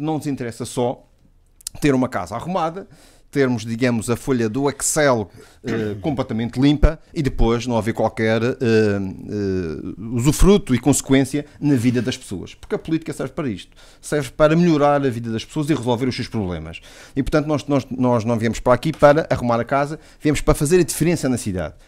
Não nos interessa só ter uma casa arrumada, termos, digamos, a folha do Excel eh, completamente limpa e depois não haver qualquer eh, eh, usufruto e consequência na vida das pessoas. Porque a política serve para isto. Serve para melhorar a vida das pessoas e resolver os seus problemas. E, portanto, nós, nós, nós não viemos para aqui para arrumar a casa, viemos para fazer a diferença na cidade.